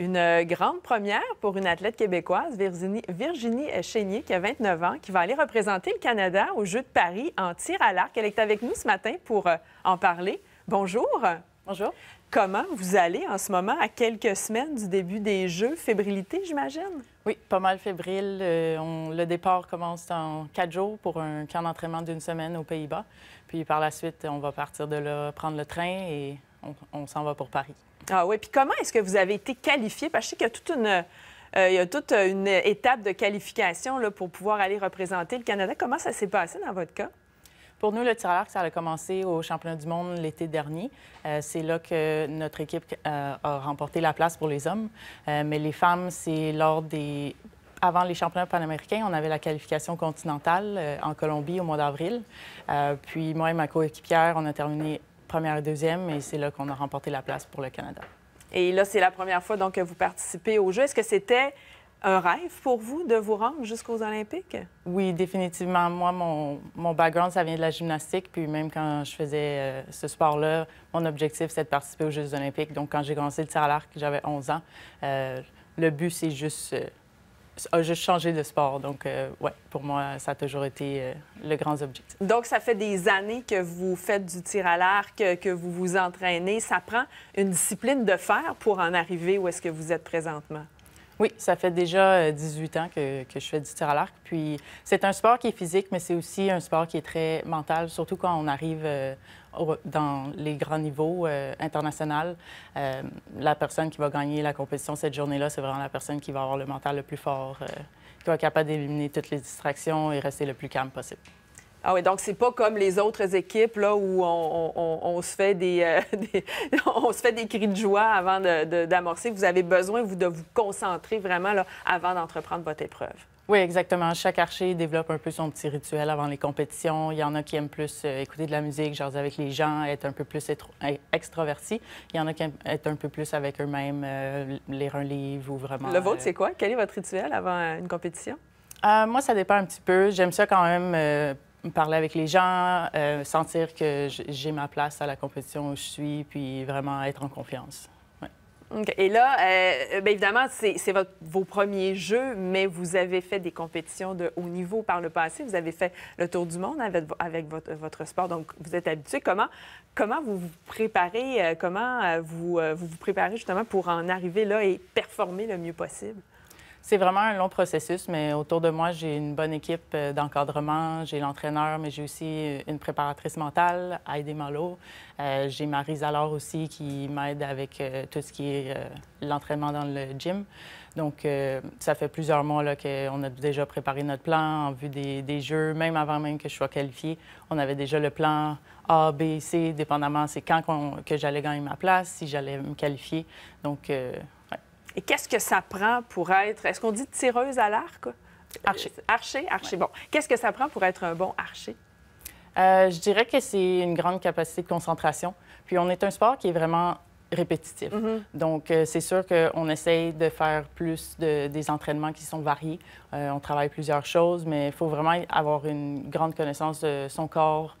Une euh, grande première pour une athlète québécoise, Virginie, Virginie Chénier, qui a 29 ans, qui va aller représenter le Canada aux Jeux de Paris en tir à l'arc. Elle est avec nous ce matin pour euh, en parler. Bonjour. Bonjour. Comment vous allez en ce moment, à quelques semaines du début des Jeux? Fébrilité, j'imagine? Oui, pas mal fébrile. Euh, le départ commence en quatre jours pour un camp d'entraînement d'une semaine aux Pays-Bas. Puis par la suite, on va partir de là, prendre le train et on s'en va pour Paris. Ah oui, puis comment est-ce que vous avez été qualifié? Parce que je sais qu'il y a toute une... Euh, toute une étape de qualification là, pour pouvoir aller représenter le Canada. Comment ça s'est passé dans votre cas? Pour nous, le tir à l'arc, ça a commencé au championnat du monde l'été dernier. Euh, c'est là que notre équipe euh, a remporté la place pour les hommes. mais les femmes, c'est lors des avant les championnats panaméricains, on avait la qualification continentale en Colombie au mois d'avril. puis moi et ma coéquipière, on a terminé première et deuxième, et c'est là qu'on a remporté la place pour le Canada. Et là, c'est la première fois donc, que vous participez aux Jeux. Est-ce que c'était un rêve pour vous de vous rendre jusqu'aux Olympiques? Oui, définitivement. Moi, mon, mon, background, ça vient de la gymnastique. Puis même quand je faisais euh, ce sport-là, mon objectif, c'était de participer aux Jeux olympiques. Donc, quand j'ai commencé le tir à l'arc, j'avais 11 ans. Euh, le but, c'est juste euh, a juste changé de sport. Donc, euh, ouais, pour moi, ça a toujours été euh, le grand objectif. Donc, ça fait des années que vous faites du tir à l'arc, que, que vous vous entraînez. Ça prend une discipline de fer pour en arriver où est-ce que vous êtes présentement? Oui, ça fait déjà 18 euh, ans que, je fais du tir à l'arc. Puis c'est un sport qui est physique, mais c'est aussi un sport qui est très mental, surtout quand on arrive euh, dans les grands niveaux euh, internationaux. la personne qui va gagner la compétition cette journée-là, c'est vraiment la personne qui va avoir le mental le plus fort, qui va être capable d'éliminer toutes les distractions et rester le plus calme possible. Ah oui, donc c'est pas comme les autres équipes là, où on, se fait des, euh, on se fait des cris de joie avant d'amorcer. vous avez besoin vous, de vous concentrer vraiment là, avant d'entreprendre votre épreuve. Oui, exactement. Chaque archer développe un peu son petit rituel avant les compétitions. Il y en a qui aiment plus euh, écouter de la musique, genre avec les gens, être un peu plus eh, extroverti. Il y en a qui aiment être un peu plus avec eux-mêmes, euh, lire un livre ou vraiment. Le vôtre, c'est quoi? Quel est votre rituel avant une compétition? moi, ça dépend un petit peu. J'aime ça quand même parler avec les gens, euh, sentir que j'ai ma place à la compétition où je suis, puis vraiment être en confiance. Et là, euh, euh, ben, évidemment, c'est vos premiers jeux, mais vous avez fait des compétitions de haut niveau par le passé. Vous avez fait le tour du monde avec, votre, sport, donc vous êtes habitué. Comment, comment vous vous préparez, comment vous vous préparez justement pour en arriver là et performer le mieux possible? c'est vraiment un long processus, mais autour de moi, j'ai une bonne équipe euh, d'encadrement, j'ai l'entraîneur, mais j'ai aussi euh, une préparatrice mentale, Heidi Malo. Euh, j'ai Marie Zalor aussi qui m'aide avec tout ce qui est l'entraînement dans le gym. Donc, ça fait plusieurs mois qu'on a déjà préparé notre plan en vue des, jeux, même avant même que je sois qualifiée. On avait déjà le plan A, B, C, dépendamment c'est quand que j'allais gagner ma place, si j'allais me qualifier. Donc, et qu'est-ce que ça prend pour être, est-ce qu'on dit tireuse à l'arc? Archer. Euh, archer, archer. Bon, qu'est-ce que ça prend pour être un bon archer? Euh, je dirais que c'est une grande capacité de concentration. Puis on est un sport qui est vraiment répétitif. Mm-hmm. Donc, euh, c'est sûr qu'on essaye de faire plus des entraînements qui sont variés. on travaille plusieurs choses, mais il faut vraiment avoir une grande connaissance de son corps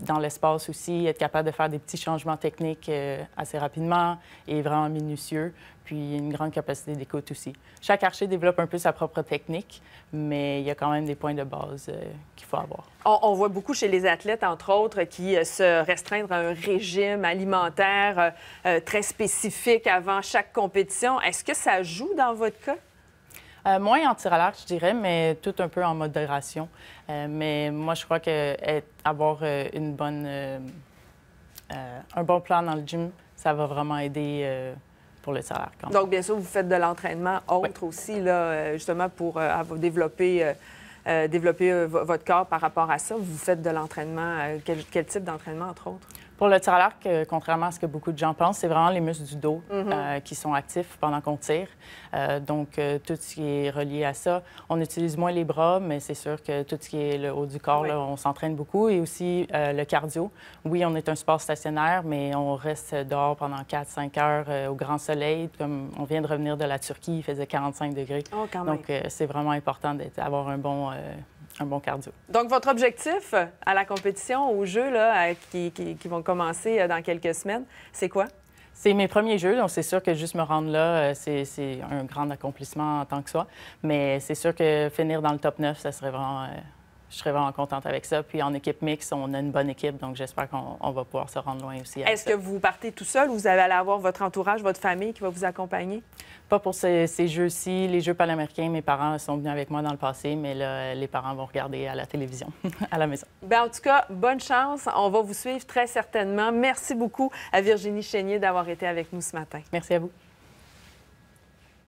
dans l'espace aussi, être capable de faire des petits changements techniques assez rapidement et vraiment minutieux puis une grande capacité d'écoute aussi. Chaque archer développe un peu sa propre technique, mais il y a quand même des points de base euh, qu'il faut avoir. On, voit beaucoup chez les athlètes, entre autres, qui euh, se restreindre à un régime alimentaire euh, très spécifique avant chaque compétition. Est-ce que ça joue dans votre cas? moins en tir à l'arc, je dirais, mais tout un peu en modération. mais moi, je crois que avoir une bonne, un bon plan dans le gym, ça va vraiment aider donc, bien sûr, vous faites de l'entraînement autre aussi, là, euh, justement, pour développer, euh, développer euh, votre corps par rapport à ça. Vous faites de l'entraînement, quel type d'entraînement, entre autres? Pour le tir à l'arc, euh, contrairement à ce que beaucoup de gens pensent, c'est vraiment les muscles du dos mhm. euh, qui sont actifs pendant qu'on tire. Euh, donc, tout ce qui est relié à ça, on utilise moins les bras, mais c'est sûr que tout ce qui est le haut du corps, on s'entraîne beaucoup. Et aussi le cardio. Oui, on est un sport stationnaire, mais on reste dehors pendant 4-5 heures au grand soleil. Comme on vient de revenir de la Turquie, il faisait 45 degrés. Oh, donc, c'est vraiment important d'avoir un bon un bon cardio. Donc, votre objectif à la compétition, aux Jeux là, qui, qui vont commencer euh, dans quelques semaines, c'est quoi? C'est mes premiers jeux, donc c'est sûr que juste me rendre là, euh, c'est un grand accomplissement en tant que soi. Mais c'est sûr que finir dans le top 9, ça serait vraiment euh, je serais vraiment contente avec ça. Puis en équipe mixte, on a une bonne équipe, donc j'espère qu'on va pouvoir se rendre loin aussi. Est-ce que vous partez tout seul ou vous allez avoir votre entourage, votre famille qui va vous accompagner? Pas pour ces, jeux-ci. Les Jeux panaméricains, mes parents sont venus avec moi dans le passé, mais là, les parents vont regarder à la télévision, à la maison. Bien, en tout cas, bonne chance. On va vous suivre très certainement. Merci beaucoup à Virginie Chénier d'avoir été avec nous ce matin. Merci à vous.